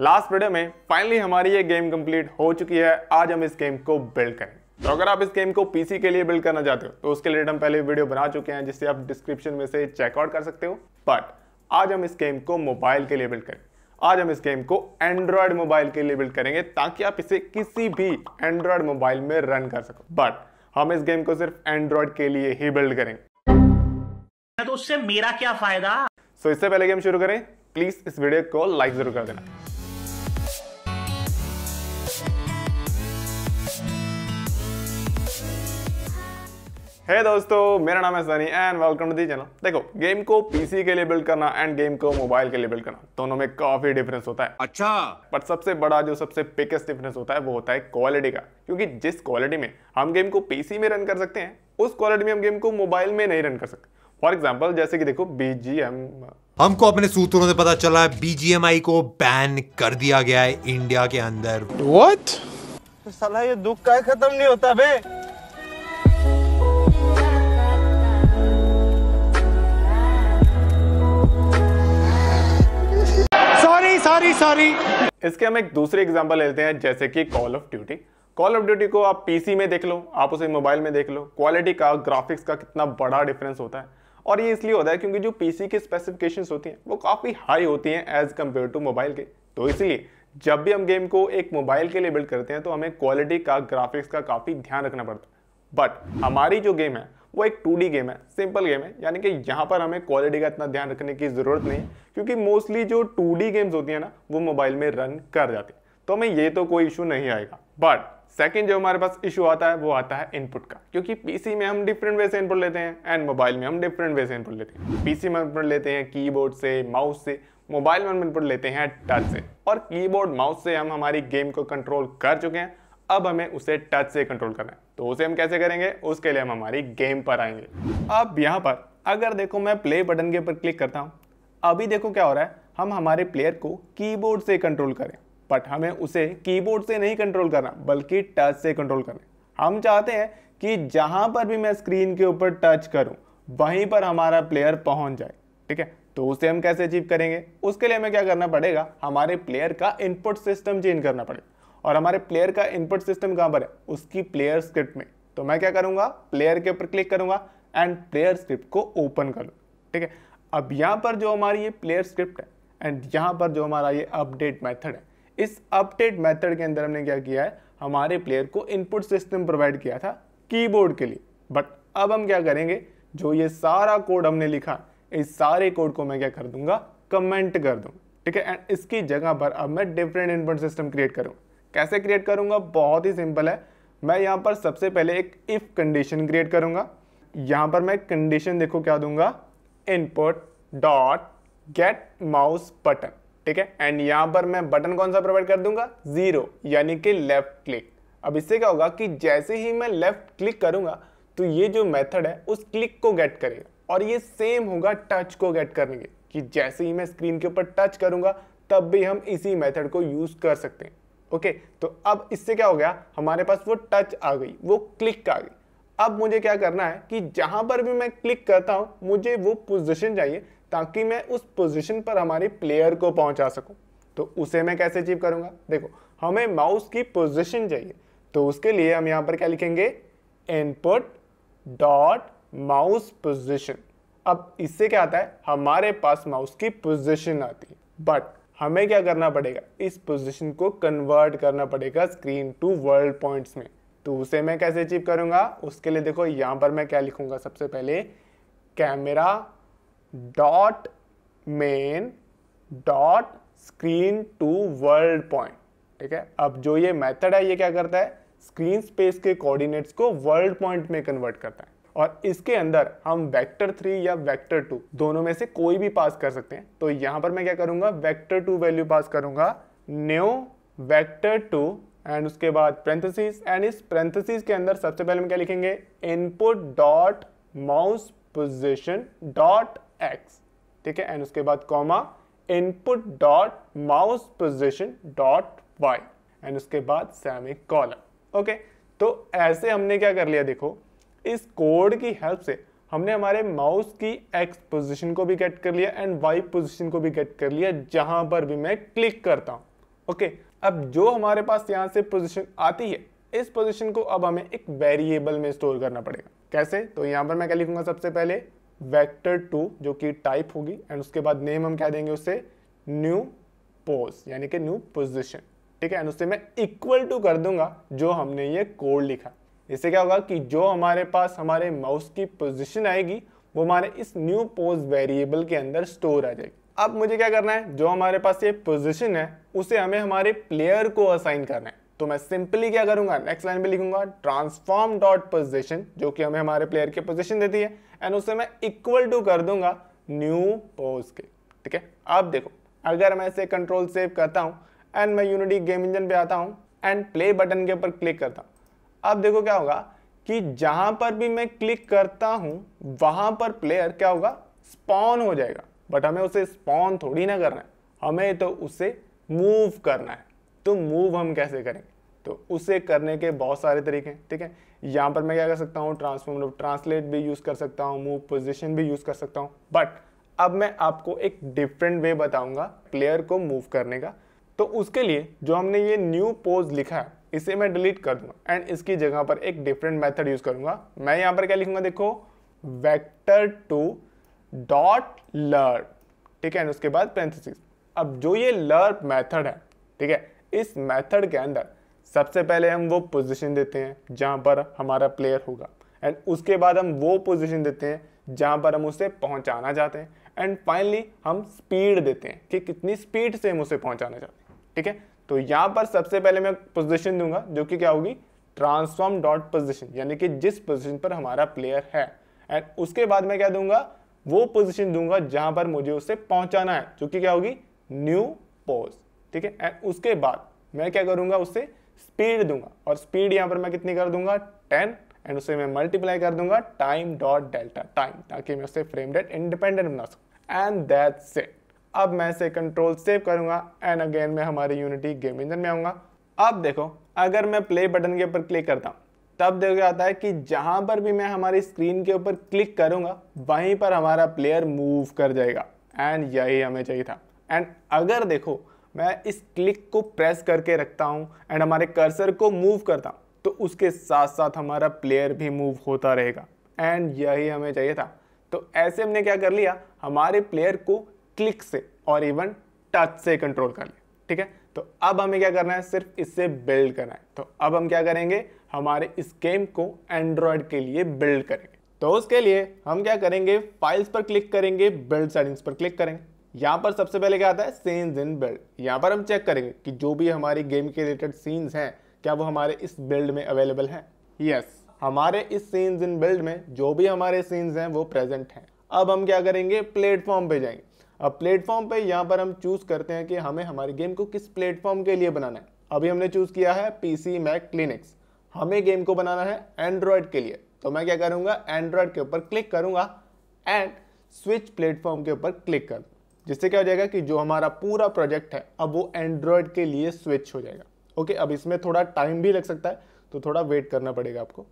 Last video में finally हमारी ये गेम कंप्लीट हो चुकी है आज हम इस गेम को बिल्ड करें तो अगर आप इस गेम को पीसी के लिए बिल्ड करना चाहते हो तो उसके लिए हम पहले वीडियो बना चुके हैं जिससे आप डिस्क्रिप्शन में से चेकआउट कर सकते हो बट आज हम इस गेम को मोबाइल के लिए बिल्ड करें आज हम इस गेम को एंड्रॉयड मोबाइल के लिए बिल्ड करेंगे ताकि आप इसे किसी भी एंड्रॉयड मोबाइल में रन कर सको बट हम इस गेम को सिर्फ एंड्रॉयड के लिए ही बिल्ड करेंगे तो उससे मेरा क्या फायदा सो so, इससे पहले गेम शुरू करें प्लीज इस वीडियो को लाइक जरूर कर देना हे hey दोस्तों मेरा नाम है Sunny and welcome to the channel देखो गेम को पीसी के लिए बिल्ड करना एंड गेम को मोबाइल के लिए बिल्ड करना दोनों में काफी डिफरेंस होता है अच्छा पर सबसे बड़ा जो सबसे बिगेस्ट डिफरेंस होता है वो होता है क्वालिटी का क्योंकि जिस क्वालिटी में हम गेम को पीसी में रन कर सकते हैं उस क्वालिटी में हम गेम को मोबाइल में नहीं रन कर सकते फॉर एग्जाम्पल जैसे कि देखो बीजीएम हमको अपने सूत्रों से पता चला है बीजीएमआई को बैन कर दिया गया है इंडिया के अंदर What? तो सलाह ये दुख का खत्म नहीं होता भाई सॉरी सॉरी इसके हम एक दूसरे एग्जाम्पल लेते हैं जैसे कि call of duty call of duty को आप पीसी में देख लो आप उसे मोबाइल में देख लो क्वालिटी का ग्राफिक्स का कितना बड़ा डिफरेंस होता है और ये इसलिए होता है क्योंकि जो पीसी की स्पेसिफिकेशंस होती हैं वो काफ़ी हाई होती हैं एज कम्पेयर टू मोबाइल के तो इसलिए जब भी हम गेम को एक मोबाइल के लिए बिल्ड करते हैं तो हमें क्वालिटी का ग्राफिक्स का काफ़ी ध्यान रखना पड़ता है बट हमारी जो गेम है वो एक टू गेम है सिंपल गेम है यानी कि यहाँ पर हमें क्वालिटी का इतना ध्यान रखने की ज़रूरत नहीं है क्योंकि मोस्टली जो टू गेम्स होती हैं ना वो मोबाइल में रन कर जाती है तो हमें ये तो कोई इशू नहीं आएगा बट सेकेंड जो हमारे पास इशू आता है वो आता है इनपुट का क्योंकि पीसी में हम डिफरेंट वे से इनपुट लेते हैं एंड मोबाइल में हम डिफरेंट वे से इनपुट लेते हैं पीसी में इनपुट लेते हैं कीबोर्ड से माउस से मोबाइल में हम इनपुट लेते हैं टच से और कीबोर्ड माउस से हम हमारी गेम को कंट्रोल कर चुके हैं अब हमें उसे टच से कंट्रोल करना है तो उसे हम कैसे करेंगे उसके लिए हम हमारी गेम पर आएंगे अब यहाँ पर अगर देखो मैं प्ले बटन के ऊपर क्लिक करता हूँ अभी देखो क्या हो रहा है हम हमारे प्लेयर को कीबोर्ड से कंट्रोल करें बट हमें उसे कीबोर्ड से नहीं कंट्रोल करना बल्कि टच से कंट्रोल करना हम चाहते हैं कि जहाँ पर भी मैं स्क्रीन के ऊपर टच करूँ वहीं पर हमारा प्लेयर पहुँच जाए ठीक है तो उसे हम कैसे अचीव करेंगे उसके लिए हमें क्या करना पड़ेगा हमारे प्लेयर का इनपुट सिस्टम चेंज करना पड़ेगा और हमारे प्लेयर का इनपुट सिस्टम कहां पर है उसकी प्लेयर स्क्रिप्ट में तो मैं क्या करूंगा प्लेयर के ऊपर क्लिक करूंगा एंड प्लेयर स्क्रिप्ट को ओपन करूँ ठीक है अब यहां पर जो हमारी ये प्लेयर स्क्रिप्ट है एंड यहां पर जो हमारा ये अपडेट मेथड है इस अपडेट मेथड के अंदर हमने क्या किया है हमारे प्लेयर को इनपुट सिस्टम प्रोवाइड किया था कीबोर्ड के लिए बट अब हम क्या करेंगे जो ये सारा कोड हमने लिखा इस सारे कोड को मैं क्या कर दूंगा कमेंट कर दूंगा ठीक है एंड इसकी जगह पर अब मैं डिफरेंट इनपुट सिस्टम क्रिएट करूँगा कैसे क्रिएट करूंगा बहुत ही सिंपल है मैं यहाँ पर सबसे पहले एक इफ़ कंडीशन क्रिएट करूंगा यहाँ पर मैं कंडीशन देखो क्या दूंगा input dot get mouse button ठीक है एंड यहाँ पर मैं बटन कौन सा प्रोवाइड कर दूंगा ज़ीरो यानी कि लेफ़्ट क्लिक अब इससे क्या होगा कि जैसे ही मैं लेफ़्ट क्लिक करूंगा तो ये जो मेथड है उस क्लिक को गेट करेगा और ये सेम होगा टच को गेट करने के कि जैसे ही मैं स्क्रीन के ऊपर टच करूंगा तब भी हम इसी मेथड को यूज़ कर सकते हैं ओके तो अब इससे क्या हो गया हमारे पास वो टच आ गई वो क्लिक आ गई अब मुझे क्या करना है कि जहां पर भी मैं क्लिक करता हूं मुझे वो पोजिशन चाहिए ताकि मैं उस पोजिशन पर हमारे प्लेयर को पहुंचा सकूं तो उसे मैं कैसे अचीव करूंगा देखो हमें माउस की पोजिशन चाहिए तो उसके लिए हम यहां पर क्या लिखेंगे इनपुट डॉट माउस पोजिशन अब इससे क्या आता है हमारे पास माउस की पोजिशन आती है बट हमें क्या करना पड़ेगा इस पोजिशन को कन्वर्ट करना पड़ेगा स्क्रीन टू वर्ल्ड पॉइंट्स में तो उसे मैं कैसे अचीव करूँगा उसके लिए देखो यहाँ पर मैं क्या लिखूंगा सबसे पहले camera dot main dot screen to world point ठीक है अब जो ये मेथड है ये क्या करता है स्क्रीन स्पेस के कोऑर्डिनेट्स को वर्ल्ड पॉइंट में कन्वर्ट करता है और इसके अंदर हम वेक्टर थ्री या वेक्टर टू दोनों में से कोई भी पास कर सकते हैं तो यहां पर मैं क्या करूंगा वेक्टर टू वैल्यू पास करूंगा न्यू वेक्टर टू एंड उसके बाद प्रेंथसिस एंड इस प्रेंथसिस के अंदर सबसे पहले हम क्या लिखेंगे input dot mouse position dot X ठीक है एंड उसके बाद comma input dot mouse position dot Y and उसके बाद सेमी कॉलम ओके तो ऐसे हमने क्या कर लिया देखो इस कोड की हेल्प से हमने हमारे माउस की एक्स पोजिशन को भी गेट कर लिया एंड वाई पोजिशन को भी गेट कर लिया जहां पर भी मैं क्लिक करता हूं ओके अब जो हमारे पास यहां से पोजीशन आती है इस पोजीशन को अब हमें एक वेरिएबल में स्टोर करना पड़ेगा कैसे तो यहां पर मैं क्या लिखूंगा सबसे पहले वेक्टर टू जो कि टाइप होगी एंड उसके बाद नेम हम क्या देंगे उसे न्यू पोज यानी कि न्यू पोजिशन ठीक है एंड उससे मैं इक्वल टू कर दूंगा जो हमने ये कोड लिखा इससे क्या होगा कि जो हमारे पास हमारे माउस की पोजिशन आएगी वो हमारे इस न्यू पोज वेरिएबल के अंदर स्टोर आ जाएगी अब मुझे क्या करना है जो हमारे पास ये पोजिशन है उसे हमें हमारे प्लेयर को असाइन करना है तो मैं सिंपली क्या करूंगा नेक्स्ट लाइन पे लिखूंगा ट्रांसफॉर्म डॉट पोजिशन जो कि हमें हमारे प्लेयर की पोजिशन देती है एंड उसे मैं इक्वल टू कर दूंगा न्यू पोज के ठीक है अब देखो अगर मैं इसे कंट्रोल सेव करता हूँ एंड मैं यूनिटी गेम इंजन पे आता हूँ एंड प्ले बटन के ऊपर क्लिक करता हूँ अब देखो क्या होगा कि जहां पर भी मैं क्लिक करता हूं वहां पर प्लेयर क्या होगा स्पॉन हो जाएगा बट हमें उसे स्पॉन थोड़ी ना करना है हमें तो उसे मूव करना है तो मूव हम कैसे करेंगे तो उसे करने के बहुत सारे तरीके हैं ठीक है यहां पर मैं क्या कर सकता हूँ ट्रांसफॉर्म ट्रांसलेट भी यूज़ कर सकता हूँ मूव पोजिशन भी यूज़ कर सकता हूँ बट अब मैं आपको एक डिफरेंट वे बताऊंगा प्लेयर को मूव करने का तो उसके लिए जो हमने ये न्यू पोज लिखा है इसे मैं डिलीट कर दूंगा एंड इसकी जगह पर एक डिफरेंट मेथड यूज करूंगा मैं यहां पर क्या लिखूंगा देखो वेक्टर टू डॉट लर्प ठीक है उसके बाद पेंथिस अब जो ये लर्प मेथड है ठीक है इस मेथड के अंदर सबसे पहले हम वो पोजिशन देते हैं जहां पर हमारा प्लेयर होगा एंड उसके बाद हम वो पोजिशन देते हैं जहां पर हम उसे पहुंचाना चाहते हैं एंड फाइनली हम स्पीड देते हैं कि कितनी स्पीड से हम उसे पहुंचाना चाहते हैं ठीक है तो यहां पर सबसे पहले मैं पोजिशन दूंगा जो कि क्या होगी ट्रांसफॉर्म डॉट पोजिशन यानी कि जिस पोजिशन पर हमारा प्लेयर है एंड उसके बाद मैं क्या दूंगा वो पोजिशन दूंगा जहां पर मुझे उसे पहुंचाना है जो कि क्या होगी न्यू पोज ठीक है एंड उसके बाद मैं क्या करूंगा उससे स्पीड दूंगा और स्पीड यहां पर मैं कितनी कर दूंगा टेन एंड उसे मैं मल्टीप्लाई कर दूंगा टाइम डॉट डेल्टा टाइम ताकि मैं उसे फ्रेम डेट इंडिपेंडेंट बना सकूं एंड दैट्स इट अब मैं इसे कंट्रोल सेव करूँगा एंड अगेन मैं हमारी यूनिटी गेम इंजन में आऊँगा अब देखो अगर मैं प्ले बटन के ऊपर क्लिक करता हूँ तब देखो जाता है कि जहां पर भी मैं हमारी स्क्रीन के ऊपर क्लिक करूंगा वहीं पर हमारा प्लेयर मूव कर जाएगा एंड यही हमें चाहिए था एंड अगर देखो मैं इस क्लिक को प्रेस करके रखता हूँ एंड हमारे कर्सर को मूव करता हूँ तो उसके साथ साथ हमारा प्लेयर भी मूव होता रहेगा एंड यही हमें चाहिए था तो ऐसे हमने क्या कर लिया हमारे प्लेयर को क्लिक से और इवन टच से कंट्रोल कर लें ठीक है तो अब हमें क्या करना है सिर्फ इससे बिल्ड करना है तो अब हम क्या करेंगे हमारे इस गेम को एंड्रॉयड के लिए बिल्ड करेंगे तो उसके लिए हम क्या करेंगे फाइल्स पर क्लिक करेंगे बिल्ड सेटिंग्स पर क्लिक करेंगे यहाँ पर सबसे पहले क्या आता है सीन्स इन बिल्ड यहाँ पर हम चेक करेंगे कि जो भी हमारी गेम के रिलेटेड सीन्स हैं क्या वो हमारे इस बिल्ड में अवेलेबल हैं यस yes, हमारे इस सीन्स इन बिल्ड में जो भी हमारे सीन्स हैं वो प्रेजेंट हैं अब हम क्या करेंगे प्लेटफॉर्म पे जाएंगे अब प्लेटफॉर्म पे यहाँ पर हम चूज़ करते हैं कि हमें हमारी गेम को किस प्लेटफॉर्म के लिए बनाना है अभी हमने चूज़ किया है पी सी मैक क्लिनिक्स हमें गेम को बनाना है एंड्रॉयड के लिए तो मैं क्या करूँगा एंड्रॉयड के ऊपर क्लिक करूंगा एंड स्विच प्लेटफॉर्म के ऊपर क्लिक कर जिससे क्या हो जाएगा कि जो हमारा पूरा प्रोजेक्ट है अब वो एंड्रॉयड के लिए स्विच हो जाएगा ओके अब इसमें थोड़ा टाइम भी लग सकता है तो थोड़ा वेट करना पड़ेगा आपको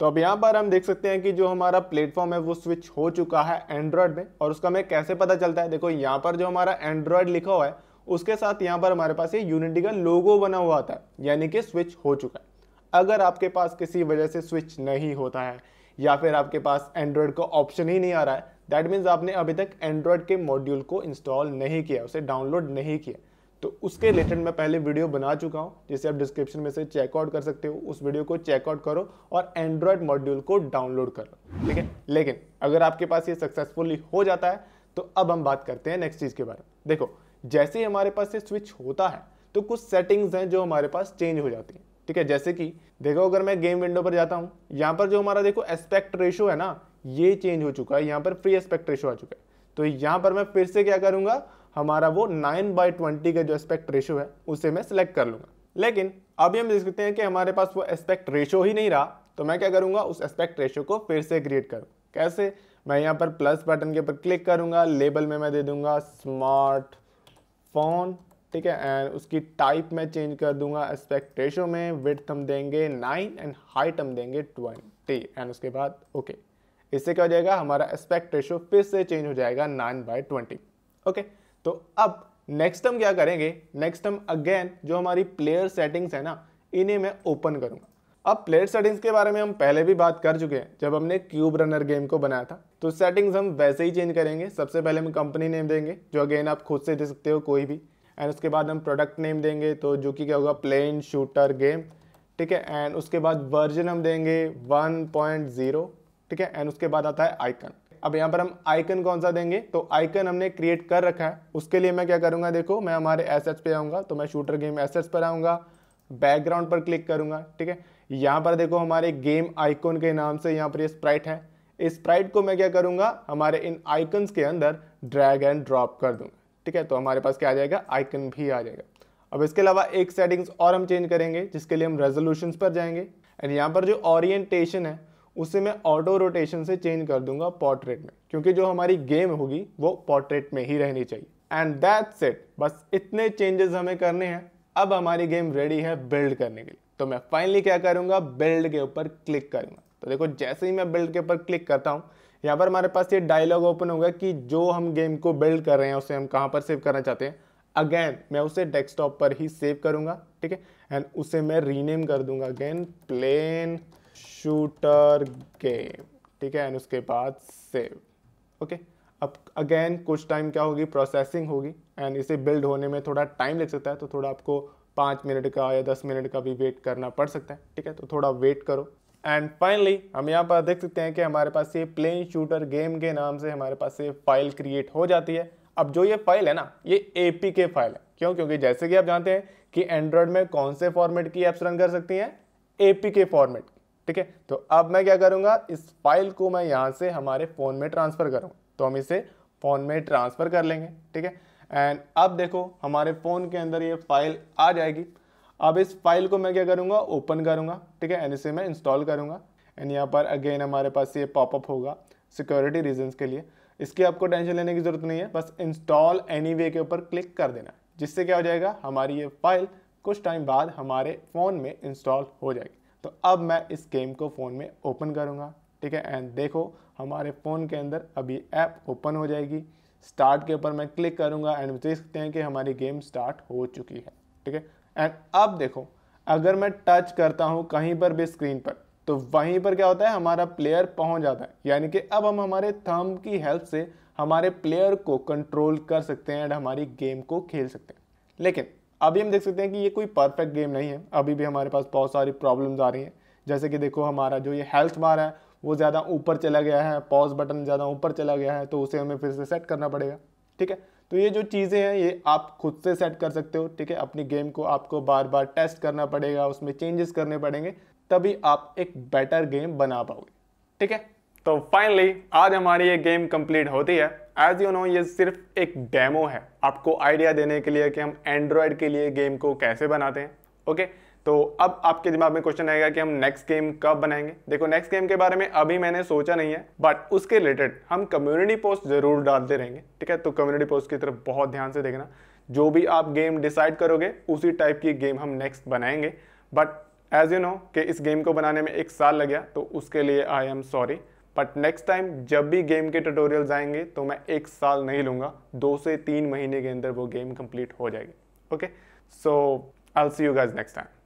तो अब यहाँ पर हम देख सकते हैं कि जो हमारा प्लेटफॉर्म है वो स्विच हो चुका है एंड्रॉयड में और उसका हमें कैसे पता चलता है देखो यहाँ पर जो हमारा एंड्रॉयड लिखा हुआ है उसके साथ यहाँ पर हमारे पास ये यूनिटी का लोगो बना हुआ आता है यानी कि स्विच हो चुका है अगर आपके पास किसी वजह से स्विच नहीं होता है या फिर आपके पास एंड्रॉयड का ऑप्शन ही नहीं आ रहा है दैट मीन्स आपने अभी तक एंड्रॉयड के मॉड्यूल को इंस्टॉल नहीं किया उसे डाउनलोड नहीं किया तो उसके रिलेटेड मैं पहले वीडियो बना चुका हूँ जिसे आप डिस्क्रिप्शन में से चेकआउट कर सकते हो उस वीडियो को चेकआउट करो और एंड्रॉयड मॉड्यूल को डाउनलोड करो ठीक है लेकिन अगर आपके पास ये सक्सेसफुली हो जाता है तो अब हम बात करते हैं नेक्स्ट चीज़ के बारे में देखो जैसे ही हमारे पास ये स्विच होता है तो कुछ सेटिंग्स हैं जो हमारे पास चेंज हो जाती हैं ठीक है जैसे कि देखो अगर मैं गेम विंडो पर जाता हूँ यहाँ पर जो हमारा देखो एस्पेक्ट रेशो है ना ये चेंज हो चुका है यहाँ पर फ्री एस्पेक्ट रेशो आ चुका है तो यहाँ पर मैं फिर से क्या करूँगा हमारा वो नाइन बाई ट्वेंटी का जो एस्पेक्ट रेशो है उसे मैं सिलेक्ट कर लूँगा लेकिन अभी हम देख सकते हैं कि हमारे पास वो एस्पेक्ट रेशो ही नहीं रहा तो मैं क्या करूँगा उस एस्पेक्ट रेशो को फिर से क्रिएट करूँ कैसे मैं यहाँ पर प्लस बटन के ऊपर क्लिक करूँगा लेबल में मैं दे दूँगा स्मार्ट फोन ठीक है एंड उसकी टाइप मैं चेंज कर दूंगा एस्पेक्ट रेशो में विथ हम देंगे नाइन एंड हाइट हम देंगे ट्वेंटी एंड उसके बाद ओके okay. इससे क्या हो जाएगा हमारा एस्पेक्ट रेशो फिर से चेंज हो जाएगा नाइन बाई ट्वेंटी ओके तो अब नेक्स्ट हम क्या करेंगे नेक्स्ट हम अगेन जो हमारी प्लेयर सेटिंग्स है ना इन्हें मैं ओपन करूँगा अब प्लेयर सेटिंग्स के बारे में हम पहले भी बात कर चुके हैं जब हमने क्यूब रनर गेम को बनाया था तो सेटिंग्स हम वैसे ही चेंज करेंगे सबसे पहले हम कंपनी नेम देंगे जो अगेन आप खुद से दे सकते हो कोई भी एंड उसके बाद हम प्रोडक्ट नेम देंगे तो जो कि क्या होगा प्लेन शूटर गेम ठीक है एंड उसके बाद वर्जन हम देंगे वन ठीक है एंड उसके बाद आता है आइकन अब यहाँ पर हम आइकन कौन सा देंगे तो आइकन हमने क्रिएट कर रखा है उसके लिए मैं क्या करूँगा देखो मैं हमारे एसेट्स पे आऊँगा तो मैं शूटर गेम एसेट्स पर आऊँगा बैकग्राउंड पर क्लिक करूँगा ठीक है यहाँ पर देखो हमारे गेम आइकन के नाम से यहाँ पर ये स्प्राइट है इस स्प्राइट को मैं क्या करूँगा हमारे इन आइकन्स के अंदर ड्रैग एंड ड्रॉप कर दूँगा ठीक है तो हमारे पास क्या आ जाएगा आइकन भी आ जाएगा अब इसके अलावा एक सेटिंग्स और हम चेंज करेंगे जिसके लिए हम रेजोल्यूशन पर जाएंगे एंड यहाँ पर जो ऑरिएटेशन है उसे मैं ऑटो रोटेशन से चेंज कर दूंगा पोर्ट्रेट में क्योंकि जो हमारी गेम होगी वो पोर्ट्रेट में ही रहनी चाहिए एंड दैट्स इट बस इतने चेंजेस हमें करने हैं अब हमारी गेम रेडी है बिल्ड करने के लिए तो मैं फाइनली क्या करूंगा बिल्ड के ऊपर क्लिक करूंगा तो देखो जैसे ही मैं बिल्ड के ऊपर क्लिक करता हूँ यहाँ पर हमारे पास ये डायलॉग ओपन होगा कि जो हम गेम को बिल्ड कर रहे हैं उसे हम कहाँ पर सेव करना चाहते हैं अगेन मैं उसे डेस्कटॉप पर ही सेव करूँगा ठीक है एंड उसे मैं रीनेम कर दूंगा अगेन प्लेन शूटर गेम ठीक है एंड उसके बाद सेव ओके अब अगेन कुछ टाइम क्या होगी प्रोसेसिंग होगी एंड इसे बिल्ड होने में थोड़ा टाइम लग सकता है तो थोड़ा आपको पाँच मिनट का या दस मिनट का भी वेट करना पड़ सकता है ठीक है तो थोड़ा वेट करो एंड फाइनली हम यहाँ पर देख सकते हैं कि हमारे पास ये प्लेन शूटर गेम के नाम से हमारे पास ये फाइल क्रिएट हो जाती है अब जो ये फाइल है ना ये ए के फाइल है क्यों क्योंकि जैसे कि आप जानते हैं कि एंड्रॉयड में कौन से फॉर्मेट की ऐप्स रन कर सकती हैं ए के फॉर्मेट ठीक है तो अब मैं क्या करूंगा इस फाइल को मैं यहां से हमारे फ़ोन में ट्रांसफ़र करूँगा तो हम इसे फ़ोन में ट्रांसफ़र कर लेंगे ठीक है एंड अब देखो हमारे फ़ोन के अंदर ये फाइल आ जाएगी अब इस फाइल को मैं क्या करूँगा ओपन करूंगा ठीक है एंड इसे मैं इंस्टॉल करूंगा एंड यहाँ पर अगेन हमारे पास ये पॉपअप होगा सिक्योरिटी रीजन के लिए इसकी आपको टेंशन लेने की ज़रूरत नहीं है बस इंस्टॉल एनी वे के ऊपर क्लिक कर देना जिससे क्या हो जाएगा हमारी ये फाइल कुछ टाइम बाद हमारे फ़ोन में इंस्टॉल हो जाएगी तो अब मैं इस गेम को फ़ोन में ओपन करूँगा ठीक है एंड देखो हमारे फ़ोन के अंदर अभी ऐप ओपन हो जाएगी स्टार्ट के ऊपर मैं क्लिक करूँगा एंड देख सकते हैं कि हमारी गेम स्टार्ट हो चुकी है ठीक है एंड अब देखो अगर मैं टच करता हूँ कहीं पर भी स्क्रीन पर तो वहीं पर क्या होता है हमारा प्लेयर पहुँच जाता है यानी कि अब हम हमारे थम की हेल्प से हमारे प्लेयर को कंट्रोल कर सकते हैं एंड हमारी गेम को खेल सकते हैं लेकिन अभी हम देख सकते हैं कि ये कोई परफेक्ट गेम नहीं है अभी भी हमारे पास बहुत सारी प्रॉब्लम्स आ रही हैं जैसे कि देखो हमारा जो ये हेल्थ बार है वो ज़्यादा ऊपर चला गया है पॉज बटन ज़्यादा ऊपर चला गया है तो उसे हमें फिर से सेट करना पड़ेगा ठीक है तो ये जो चीज़ें हैं ये आप खुद से सेट कर सकते हो ठीक है अपनी गेम को आपको बार बार टेस्ट करना पड़ेगा उसमें चेंजेस करने पड़ेंगे तभी आप एक बेटर गेम बना पाओगे ठीक है तो फाइनली आज हमारी ये गेम कंप्लीट होती है एज यू नो ये सिर्फ एक डेमो है आपको आइडिया देने के लिए कि हम एंड्रॉयड के लिए गेम को कैसे बनाते हैं ओके तो अब आपके दिमाग में क्वेश्चन आएगा कि हम नेक्स्ट गेम कब बनाएंगे देखो नेक्स्ट गेम के बारे में अभी मैंने सोचा नहीं है बट उसके रिलेटेड हम कम्युनिटी पोस्ट जरूर डालते रहेंगे ठीक है तो कम्युनिटी पोस्ट की तरफ बहुत ध्यान से देखना जो भी आप गेम डिसाइड करोगे उसी टाइप की गेम हम नेक्स्ट बनाएंगे बट एज यू नो कि इस गेम को बनाने में एक साल लग गया तो उसके लिए I am sorry but next time जब भी गेम के ट्यूटोरियल्स आएंगे तो मैं एक साल नहीं लूँगा दो से तीन महीने के अंदर वो गेम कंप्लीट हो जाएगी okay so I see you guys next time